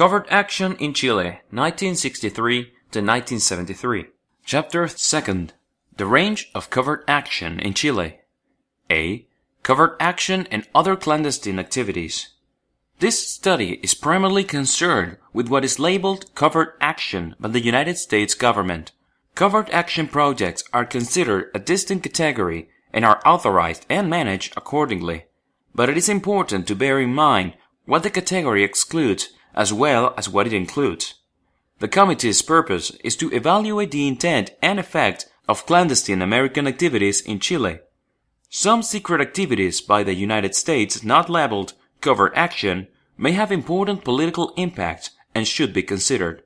Covered Action in Chile, 1963 to 1973. Chapter 2nd. The range of covered action in Chile. A. Covered action and other clandestine activities. This study is primarily concerned with what is labeled covered action by the United States government. Covered action projects are considered a distinct category and are authorized and managed accordingly. But it is important to bear in mind what the category excludes as well as what it includes. The committee's purpose is to evaluate the intent and effect of clandestine American activities in Chile. Some secret activities by the United States not labeled covert action may have important political impact and should be considered.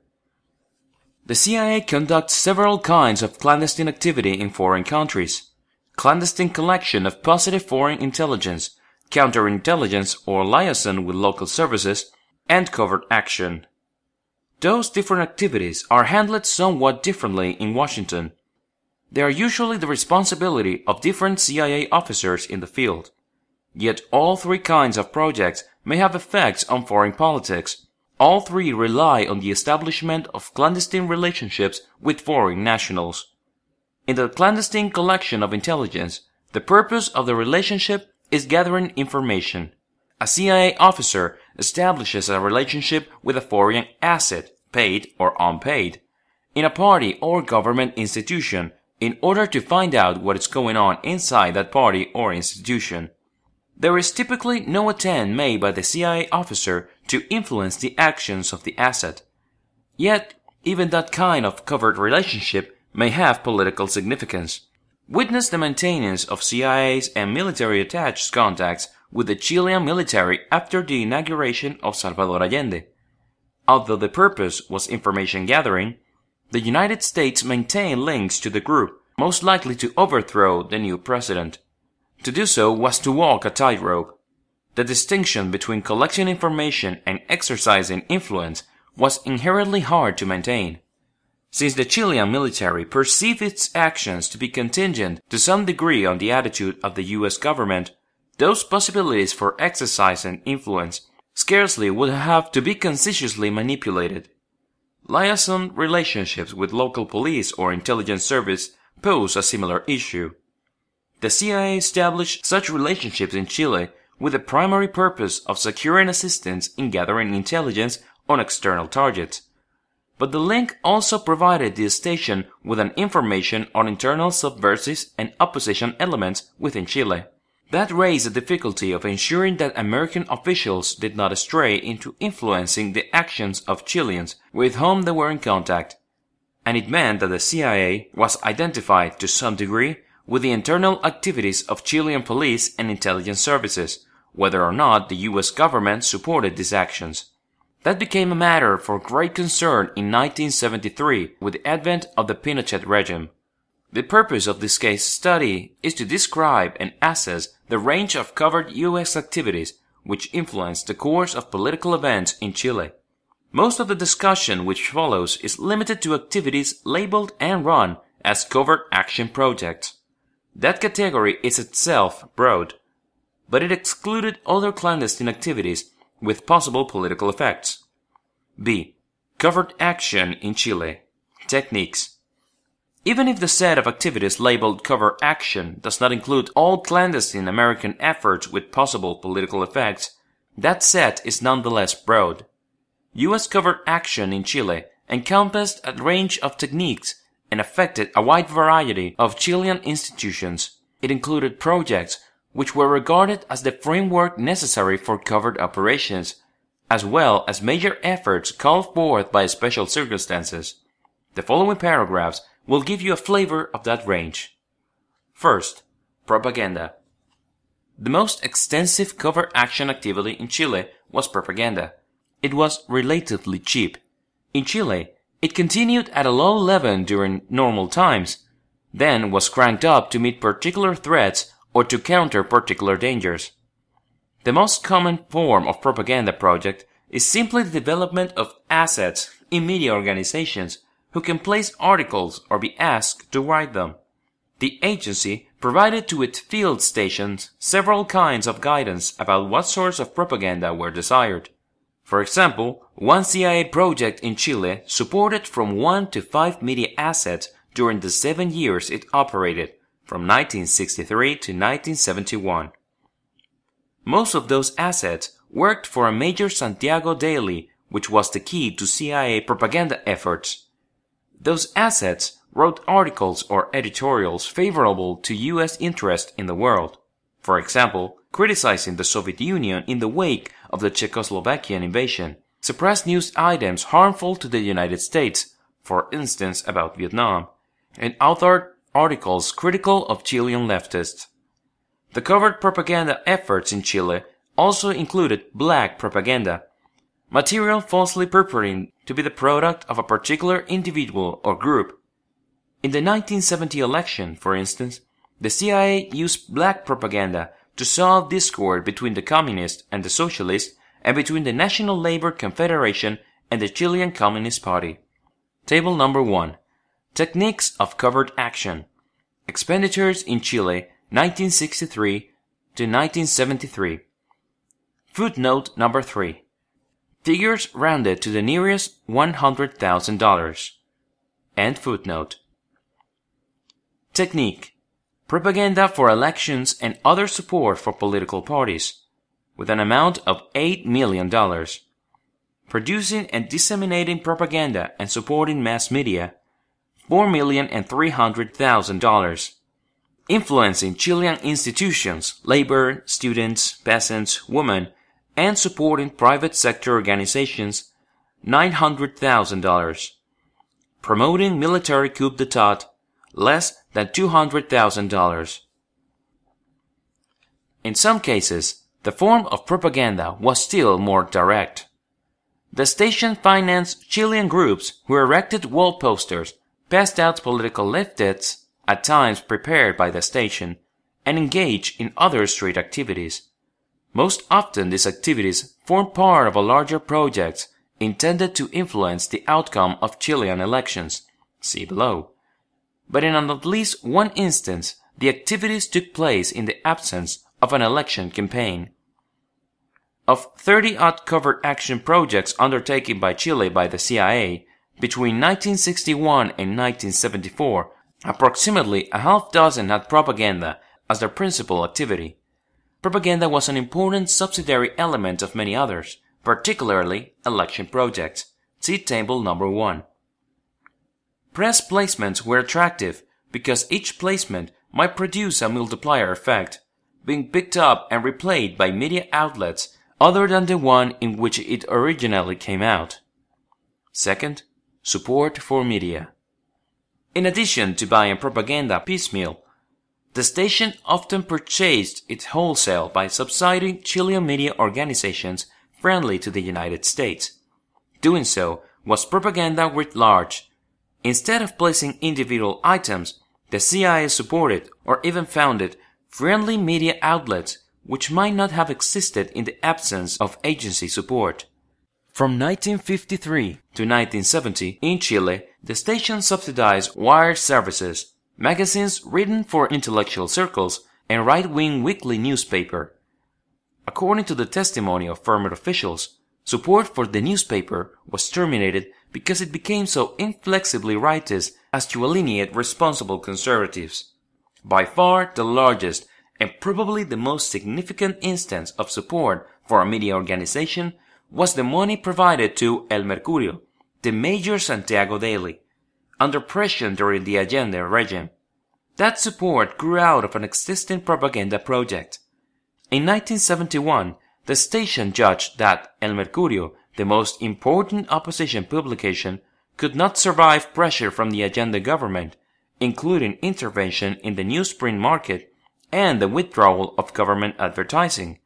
The CIA conducts several kinds of clandestine activity in foreign countries. Clandestine collection of positive foreign intelligence, counterintelligence or liaison with local services, and covert action. Those different activities are handled somewhat differently in Washington. They are usually the responsibility of different CIA officers in the field. Yet all three kinds of projects may have effects on foreign politics. All three rely on the establishment of clandestine relationships with foreign nationals. In the clandestine collection of intelligence, the purpose of the relationship is gathering information. A CIA officer establishes a relationship with a foreign asset, paid or unpaid, in a party or government institution in order to find out what is going on inside that party or institution. There is typically no attempt made by the CIA officer to influence the actions of the asset. Yet, even that kind of covered relationship may have political significance. Witness the maintenance of CIA's and military attached contacts with the Chilean military after the inauguration of Salvador Allende. Although the purpose was information gathering, the United States maintained links to the group, most likely to overthrow the new president. To do so was to walk a tightrope. The distinction between collecting information and exercising influence was inherently hard to maintain. Since the Chilean military perceived its actions to be contingent to some degree on the attitude of the U.S. government, those possibilities for exercise and influence scarcely would have to be conscientiously manipulated. Liaison relationships with local police or intelligence service pose a similar issue. The CIA established such relationships in Chile with the primary purpose of securing assistance in gathering intelligence on external targets. But the link also provided the station with an information on internal subversives and opposition elements within Chile. That raised the difficulty of ensuring that American officials did not stray into influencing the actions of Chileans with whom they were in contact, and it meant that the CIA was identified to some degree with the internal activities of Chilean police and intelligence services, whether or not the US government supported these actions. That became a matter for great concern in 1973 with the advent of the Pinochet regime. The purpose of this case study is to describe and assess the range of covered U.S. activities which influence the course of political events in Chile. Most of the discussion which follows is limited to activities labeled and run as covert action projects. That category is itself broad, but it excluded other clandestine activities with possible political effects. B. Covert action in Chile. Techniques. Even if the set of activities labeled cover action does not include all clandestine American efforts with possible political effects, that set is nonetheless broad. U.S. cover action in Chile encompassed a range of techniques and affected a wide variety of Chilean institutions. It included projects which were regarded as the framework necessary for covert operations, as well as major efforts called forth by special circumstances. The following paragraphs will give you a flavor of that range. First, propaganda. The most extensive cover action activity in Chile was propaganda. It was relatively cheap. In Chile, it continued at a low level during normal times, then was cranked up to meet particular threats or to counter particular dangers. The most common form of propaganda project is simply the development of assets in media organizations who can place articles or be asked to write them. The agency provided to its field stations several kinds of guidance about what sorts of propaganda were desired. For example, one CIA project in Chile supported from 1 to 5 media assets during the seven years it operated, from 1963 to 1971. Most of those assets worked for a major Santiago daily, which was the key to CIA propaganda efforts. Those assets wrote articles or editorials favorable to US interest in the world. For example, criticizing the Soviet Union in the wake of the Czechoslovakian invasion, suppressed news items harmful to the United States, for instance about Vietnam, and authored articles critical of Chilean leftists. The covert propaganda efforts in Chile also included black propaganda, material falsely purporting to be the product of a particular individual or group. In the 1970 election, for instance, the CIA used black propaganda to solve discord between the Communists and the Socialists and between the National Labor Confederation and the Chilean Communist Party. Table number 1. Techniques of covert action. Expenditures in Chile 1963 to 1973. Footnote number 3. Figures rounded to the nearest $100,000. and footnote. Technique Propaganda for elections and other support for political parties, with an amount of $8 million. Producing and disseminating propaganda and supporting mass media, $4,300,000. Influencing Chilean institutions, labor, students, peasants, women, and supporting private sector organizations $900,000. Promoting military coup d'etat less than $200,000. In some cases, the form of propaganda was still more direct. The station financed Chilean groups who erected wall posters, passed out political leaflets, at times prepared by the station, and engaged in other street activities. Most often these activities form part of a larger project intended to influence the outcome of Chilean elections. See below. But in at least one instance, the activities took place in the absence of an election campaign. Of 30 odd covered action projects undertaken by Chile by the CIA, between 1961 and 1974, approximately a half dozen had propaganda as their principal activity propaganda was an important subsidiary element of many others, particularly election projects. See Table number 1. Press placements were attractive because each placement might produce a multiplier effect, being picked up and replayed by media outlets other than the one in which it originally came out. Second, support for media. In addition to buying propaganda piecemeal, the station often purchased its wholesale by subsidizing Chilean media organizations friendly to the United States. Doing so was propaganda writ large. Instead of placing individual items, the CIA supported or even founded friendly media outlets which might not have existed in the absence of agency support. From 1953 to 1970, in Chile, the station subsidized wire services, magazines written for intellectual circles, and right-wing weekly newspaper. According to the testimony of former officials, support for the newspaper was terminated because it became so inflexibly rightist as to alienate responsible conservatives. By far the largest and probably the most significant instance of support for a media organization was the money provided to El Mercurio, the major Santiago daily under pressure during the Allende regime. That support grew out of an existing propaganda project. In 1971, the station judged that El Mercurio, the most important opposition publication, could not survive pressure from the Allende government, including intervention in the newsprint market and the withdrawal of government advertising.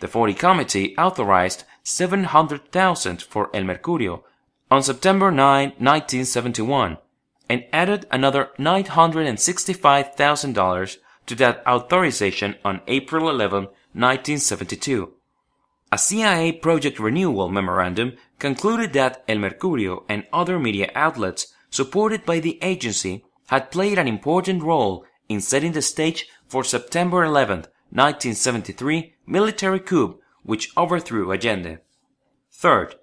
The 40 Committee authorized 700,000 for El Mercurio on September 9, 1971, and added another $965,000 to that authorization on April 11, 1972. A CIA project renewal memorandum concluded that El Mercurio and other media outlets supported by the agency had played an important role in setting the stage for September 11, 1973 military coup which overthrew Allende. Third,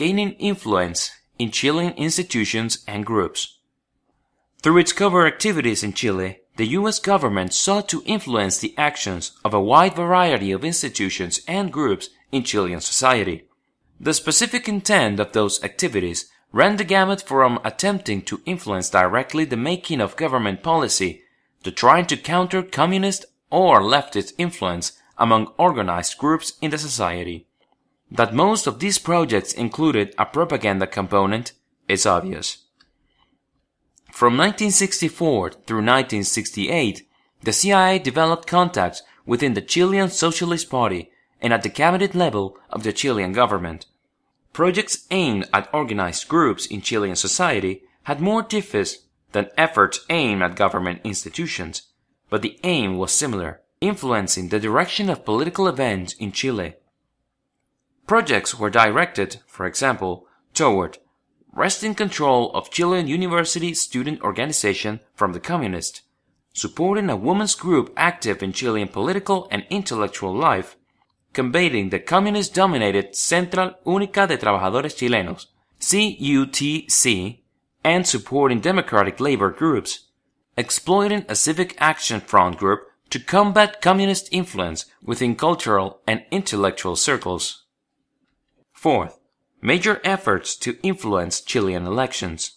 gaining influence in Chilean institutions and groups. Through its cover activities in Chile, the U.S. government sought to influence the actions of a wide variety of institutions and groups in Chilean society. The specific intent of those activities ran the gamut from attempting to influence directly the making of government policy to trying to counter communist or leftist influence among organized groups in the society. That most of these projects included a propaganda component is obvious. From 1964 through 1968, the CIA developed contacts within the Chilean Socialist Party and at the cabinet level of the Chilean government. Projects aimed at organized groups in Chilean society had more differs than efforts aimed at government institutions, but the aim was similar, influencing the direction of political events in Chile. Projects were directed, for example, toward wresting control of Chilean university student organization from the communist, supporting a women's group active in Chilean political and intellectual life, combating the communist-dominated Central Única de Trabajadores Chilenos, CUTC, and supporting democratic labor groups, exploiting a civic action front group to combat communist influence within cultural and intellectual circles. Fourth, major efforts to influence Chilean elections.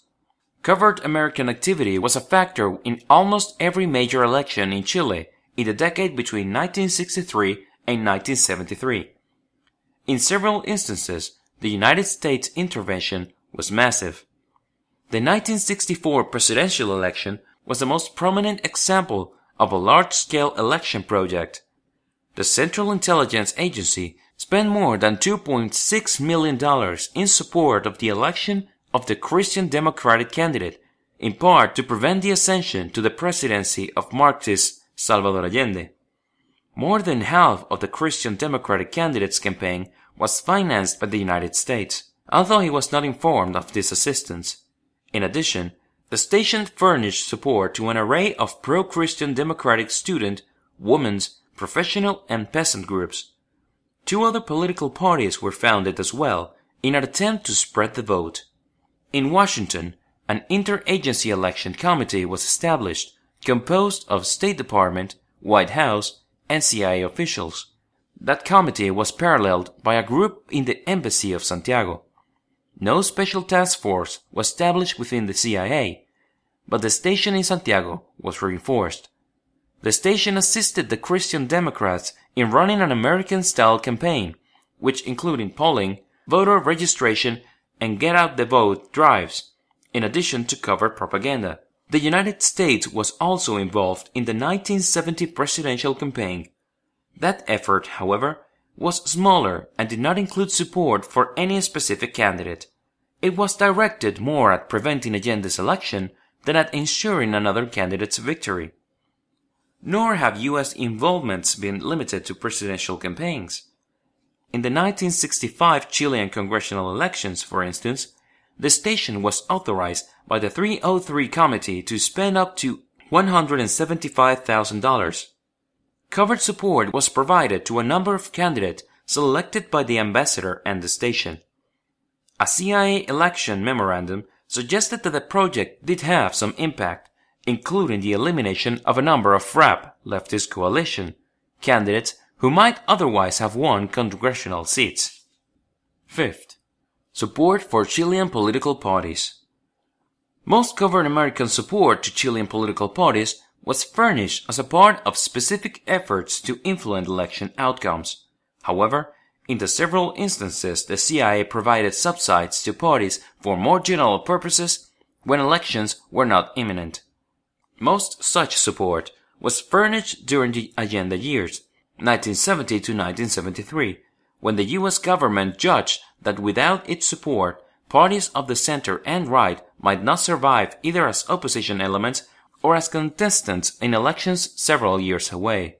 Covert American activity was a factor in almost every major election in Chile in the decade between 1963 and 1973. In several instances, the United States intervention was massive. The 1964 presidential election was the most prominent example of a large-scale election project. The Central Intelligence Agency spent more than $2.6 million in support of the election of the Christian Democratic candidate, in part to prevent the ascension to the presidency of Marxist Salvador Allende. More than half of the Christian Democratic candidate's campaign was financed by the United States, although he was not informed of this assistance. In addition, the station furnished support to an array of pro-Christian democratic student, women's, professional, and peasant groups. Two other political parties were founded as well in an attempt to spread the vote. In Washington, an interagency election committee was established composed of State Department, White House, and CIA officials. That committee was paralleled by a group in the embassy of Santiago. No special task force was established within the CIA, but the station in Santiago was reinforced. The station assisted the Christian Democrats in running an American-style campaign, which included polling, voter registration, and get out the vote drives, in addition to covert propaganda. The United States was also involved in the 1970 presidential campaign. That effort, however, was smaller and did not include support for any specific candidate. It was directed more at preventing agenda's election than at ensuring another candidate's victory nor have US involvements been limited to presidential campaigns. In the 1965 Chilean congressional elections, for instance, the station was authorized by the 303 Committee to spend up to $175,000. Covered support was provided to a number of candidates selected by the ambassador and the station. A CIA election memorandum suggested that the project did have some impact, including the elimination of a number of FRAP, leftist coalition, candidates who might otherwise have won congressional seats. Fifth, support for Chilean political parties. Most covert American support to Chilean political parties was furnished as a part of specific efforts to influence election outcomes. However, in the several instances the CIA provided subsidies to parties for more general purposes when elections were not imminent. Most such support was furnished during the agenda years, 1970 to 1973, when the U.S. government judged that without its support, parties of the center and right might not survive either as opposition elements or as contestants in elections several years away.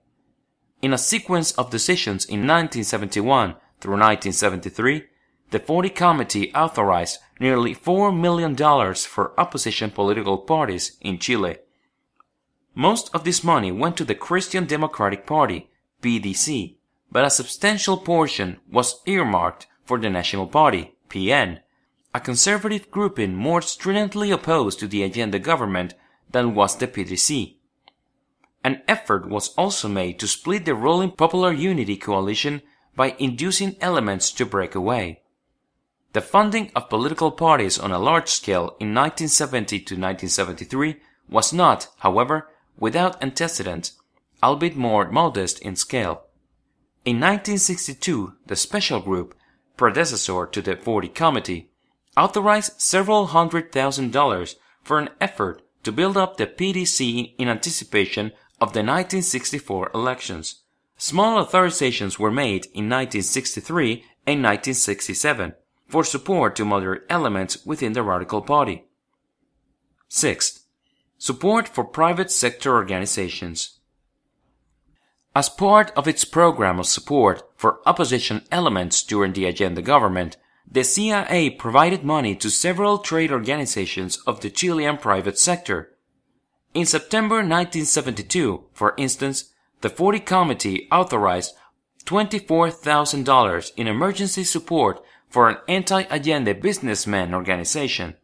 In a sequence of decisions in 1971 through 1973, the 40 Committee authorized nearly $4 million for opposition political parties in Chile. Most of this money went to the Christian Democratic Party, PDC, but a substantial portion was earmarked for the National Party, PN, a conservative grouping more stridently opposed to the agenda government than was the PDC. An effort was also made to split the ruling Popular Unity coalition by inducing elements to break away. The funding of political parties on a large scale in 1970 to 1973 was not, however, without antecedent, albeit more modest in scale. In 1962, the Special Group, predecessor to the 40 Committee, authorized several hundred thousand dollars for an effort to build up the PDC in anticipation of the 1964 elections. Small authorizations were made in 1963 and 1967 for support to moderate elements within the radical party. Sixth, support for private sector organizations. As part of its program of support for opposition elements during the agenda government, the CIA provided money to several trade organizations of the Chilean private sector. In September 1972, for instance, the 40 Committee authorized $24,000 in emergency support for an anti-agenda businessman organization.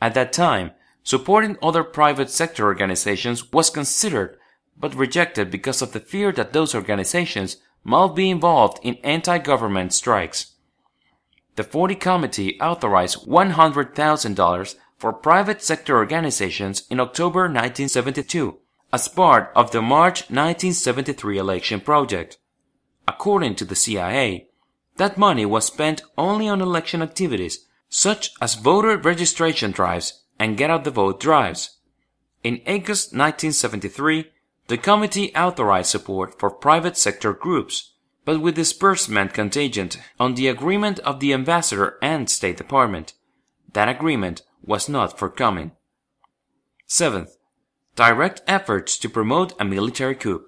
At that time, Supporting other private sector organizations was considered but rejected because of the fear that those organizations might be involved in anti-government strikes. The 40 Committee authorized $100,000 for private sector organizations in October 1972 as part of the March 1973 election project. According to the CIA, that money was spent only on election activities such as voter registration drives and get out the vote drives. In August 1973, the committee authorized support for private sector groups, but with disbursement contingent on the agreement of the ambassador and State Department. That agreement was not forthcoming. 7th. Direct efforts to promote a military coup.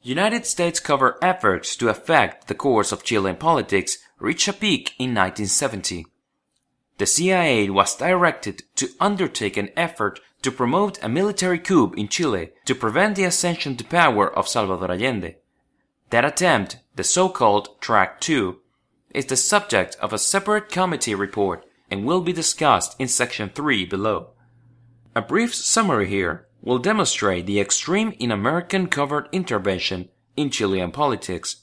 United States cover efforts to affect the course of Chilean politics reached a peak in 1970 the CIA was directed to undertake an effort to promote a military coup in Chile to prevent the ascension to power of Salvador Allende. That attempt, the so-called Track 2, is the subject of a separate committee report and will be discussed in section 3 below. A brief summary here will demonstrate the extreme in American covert intervention in Chilean politics.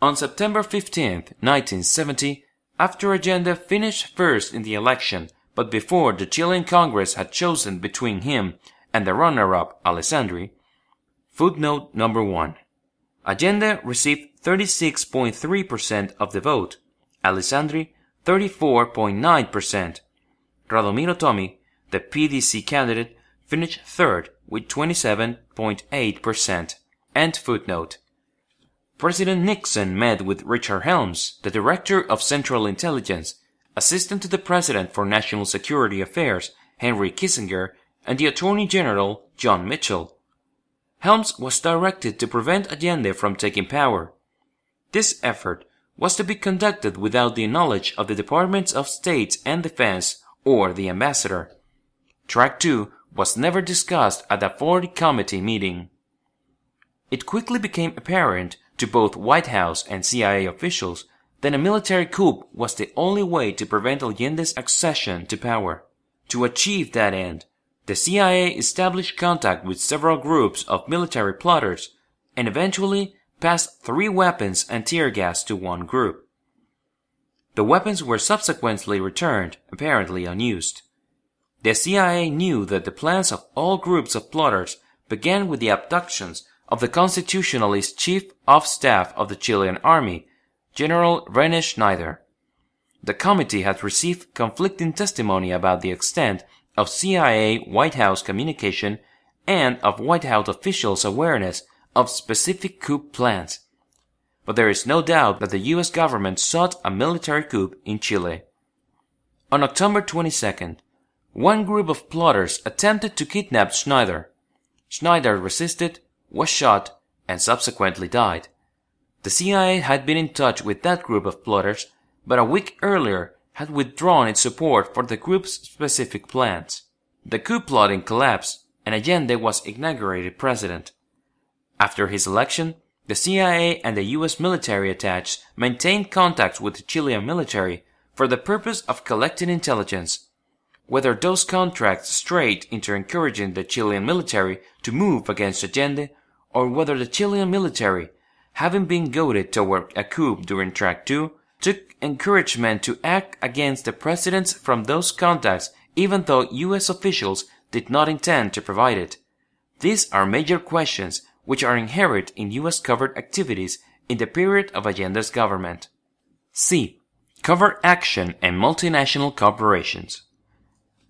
On September 15, 1970, after Agenda finished first in the election, but before the Chilean Congress had chosen between him and the runner-up, Alessandri. Footnote number 1. Agenda received 36.3% of the vote, Alessandri 34.9%. Radomiro Tomi, the PDC candidate, finished third with 27.8%. End footnote. President Nixon met with Richard Helms, the Director of Central Intelligence, Assistant to the President for National Security Affairs, Henry Kissinger, and the Attorney General, John Mitchell. Helms was directed to prevent Allende from taking power. This effort was to be conducted without the knowledge of the Departments of State and Defense or the ambassador. Track 2 was never discussed at the Ford committee meeting. It quickly became apparent to both White House and CIA officials that a military coup was the only way to prevent Allende's accession to power. To achieve that end, the CIA established contact with several groups of military plotters and eventually passed three weapons and tear gas to one group. The weapons were subsequently returned, apparently unused. The CIA knew that the plans of all groups of plotters began with the abductions of the Constitutionalist Chief of Staff of the Chilean Army, General René Schneider. The committee had received conflicting testimony about the extent of CIA White House communication and of White House officials' awareness of specific coup plans. But there is no doubt that the U.S. government sought a military coup in Chile. On October 22nd, one group of plotters attempted to kidnap Schneider. Schneider resisted was shot, and subsequently died. The CIA had been in touch with that group of plotters, but a week earlier had withdrawn its support for the group's specific plans. The coup plotting collapsed, and Allende was inaugurated president. After his election, the CIA and the US military attached maintained contact with the Chilean military for the purpose of collecting intelligence. Whether those contracts strayed into encouraging the Chilean military to move against Allende or whether the Chilean military, having been goaded toward a coup during Track 2, took encouragement to act against the presidents from those contacts even though U.S. officials did not intend to provide it. These are major questions which are inherent in U.S. covert activities in the period of Allende's government. C. Covert action and multinational corporations.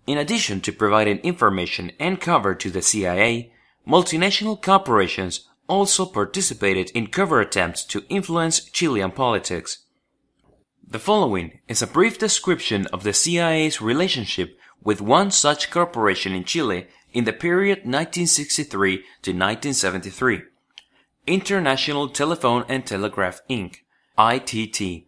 In addition to providing information and cover to the CIA, multinational corporations also participated in cover attempts to influence Chilean politics. The following is a brief description of the CIA's relationship with one such corporation in Chile in the period 1963 to 1973. International Telephone and Telegraph Inc. ITT.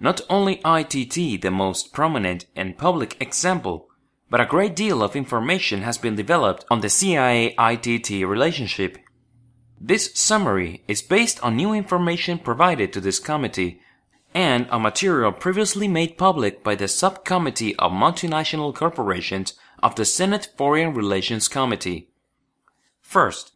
Not only ITT the most prominent and public example but a great deal of information has been developed on the CIA-ITT relationship. This summary is based on new information provided to this committee and on material previously made public by the Subcommittee of Multinational Corporations of the Senate Foreign Relations Committee. First,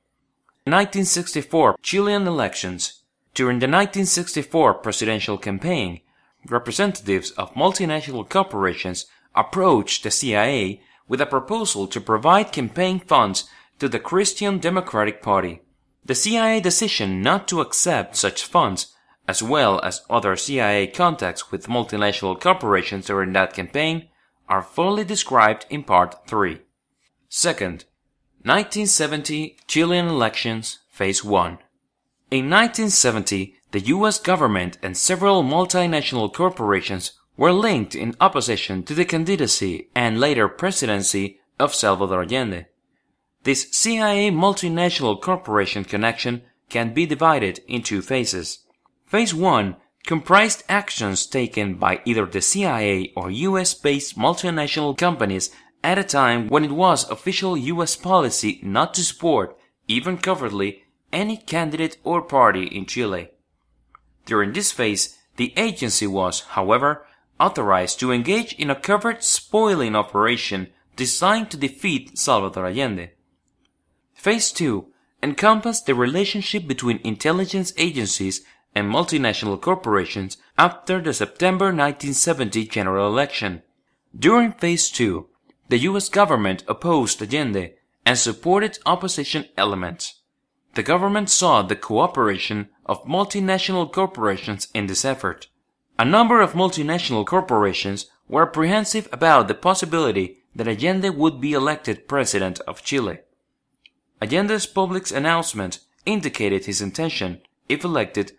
1964 Chilean elections. During the 1964 presidential campaign, representatives of multinational corporations approached the CIA with a proposal to provide campaign funds to the Christian Democratic Party. The CIA decision not to accept such funds, as well as other CIA contacts with multinational corporations during that campaign, are fully described in Part 3. Second, 1970 Chilean elections, Phase 1. In 1970, the US government and several multinational corporations were linked in opposition to the candidacy and later presidency of Salvador Allende. This CIA multinational corporation connection can be divided in two phases. Phase 1 comprised actions taken by either the CIA or US-based multinational companies at a time when it was official US policy not to support, even covertly, any candidate or party in Chile. During this phase, the agency was, however, authorized to engage in a covert spoiling operation designed to defeat Salvador Allende. Phase 2 encompassed the relationship between intelligence agencies and multinational corporations after the September 1970 general election. During Phase 2, the U.S. government opposed Allende and supported opposition elements. The government sought the cooperation of multinational corporations in this effort. A number of multinational corporations were apprehensive about the possibility that Allende would be elected president of Chile. Allende's public announcement indicated his intention, if elected,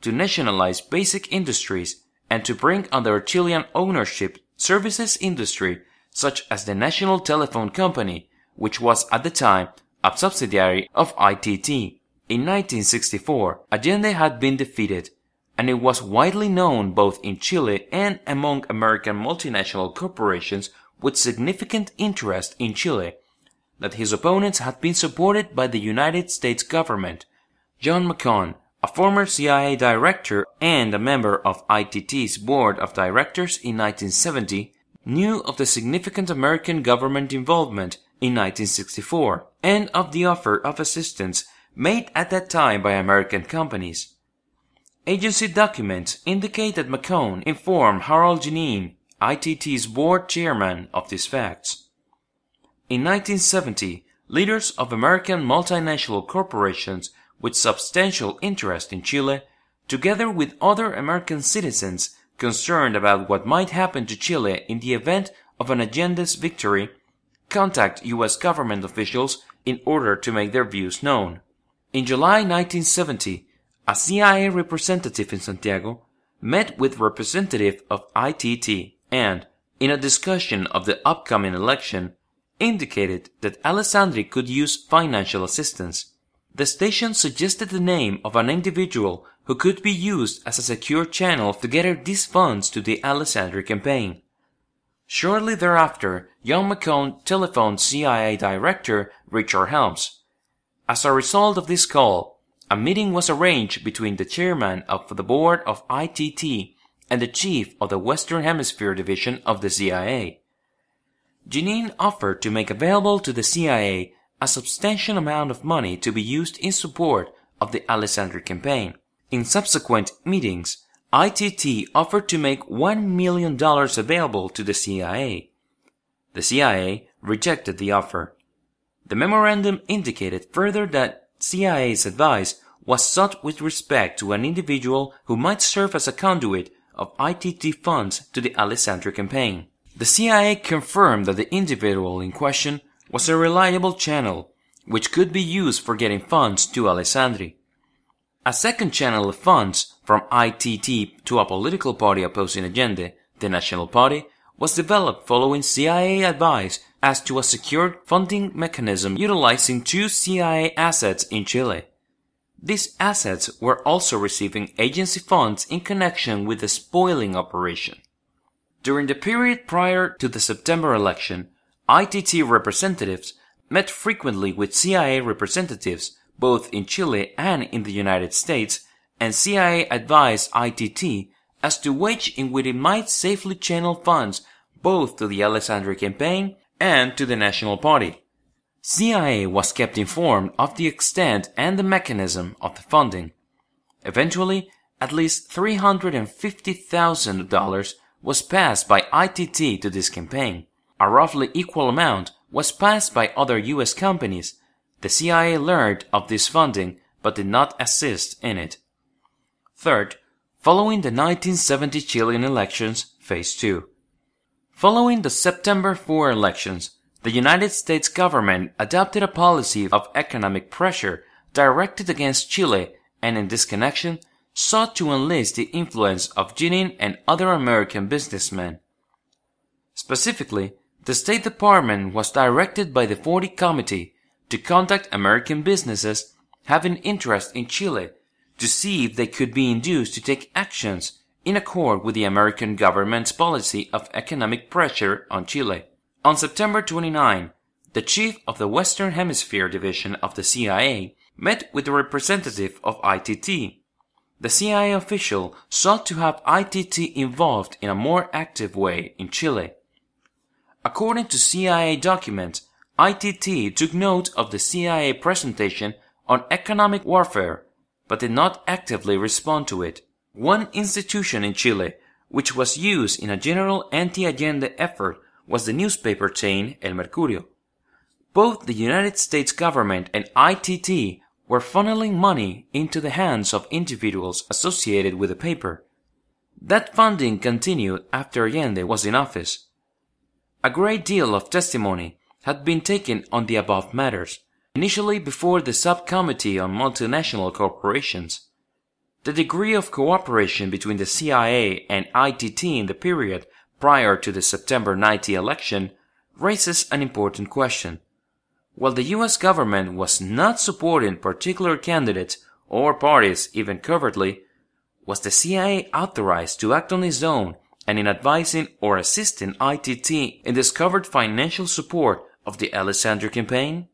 to nationalize basic industries and to bring under Chilean ownership services industry such as the National Telephone Company, which was at the time a subsidiary of ITT. In 1964, Allende had been defeated and it was widely known both in Chile and among American multinational corporations with significant interest in Chile that his opponents had been supported by the United States government. John McCon, a former CIA director and a member of ITT's board of directors in 1970, knew of the significant American government involvement in 1964 and of the offer of assistance made at that time by American companies. Agency documents indicate that McCone informed Harold Janine, ITT's board chairman, of these facts. In 1970, leaders of American multinational corporations with substantial interest in Chile, together with other American citizens concerned about what might happen to Chile in the event of an agenda's victory, contact U.S. government officials in order to make their views known. In July 1970, a CIA representative in Santiago met with representative of ITT and, in a discussion of the upcoming election, indicated that Alessandri could use financial assistance. The station suggested the name of an individual who could be used as a secure channel to gather these funds to the Alessandri campaign. Shortly thereafter, young McCone telephoned CIA Director Richard Helms. As a result of this call, a meeting was arranged between the chairman of the board of ITT and the chief of the Western Hemisphere division of the CIA. Jenin offered to make available to the CIA a substantial amount of money to be used in support of the Alexander campaign. In subsequent meetings, ITT offered to make $1 million available to the CIA. The CIA rejected the offer. The memorandum indicated further that CIA's advice was sought with respect to an individual who might serve as a conduit of ITT funds to the Alessandri campaign. The CIA confirmed that the individual in question was a reliable channel, which could be used for getting funds to Alessandri. A second channel of funds from ITT to a political party opposing Agenda, the National Party, was developed following CIA advice as to a secured funding mechanism utilizing two CIA assets in Chile. These assets were also receiving agency funds in connection with the spoiling operation. During the period prior to the September election, ITT representatives met frequently with CIA representatives both in Chile and in the United States, and CIA advised ITT as to which in which it might safely channel funds both to the Alessandri campaign and to the National Party. CIA was kept informed of the extent and the mechanism of the funding. Eventually, at least $350,000 was passed by ITT to this campaign. A roughly equal amount was passed by other US companies. The CIA learned of this funding but did not assist in it. Third, following the 1970 Chilean elections, Phase 2. Following the September 4 elections, the United States government adopted a policy of economic pressure directed against Chile and in this connection sought to enlist the influence of Jenin and other American businessmen. Specifically, the State Department was directed by the 40 Committee to contact American businesses having interest in Chile to see if they could be induced to take actions in accord with the American government's policy of economic pressure on Chile. On September 29, the chief of the Western Hemisphere division of the CIA met with a representative of ITT. The CIA official sought to have ITT involved in a more active way in Chile. According to CIA documents, ITT took note of the CIA presentation on economic warfare, but did not actively respond to it. One institution in Chile which was used in a general anti-agenda effort was the newspaper chain El Mercurio. Both the United States government and ITT were funneling money into the hands of individuals associated with the paper. That funding continued after Allende was in office. A great deal of testimony had been taken on the above matters, initially before the Subcommittee on Multinational Corporations. The degree of cooperation between the CIA and ITT in the period prior to the September 90 election raises an important question. While the US government was not supporting particular candidates or parties even covertly, was the CIA authorized to act on its own and in advising or assisting ITT in discovered financial support of the Alexander campaign?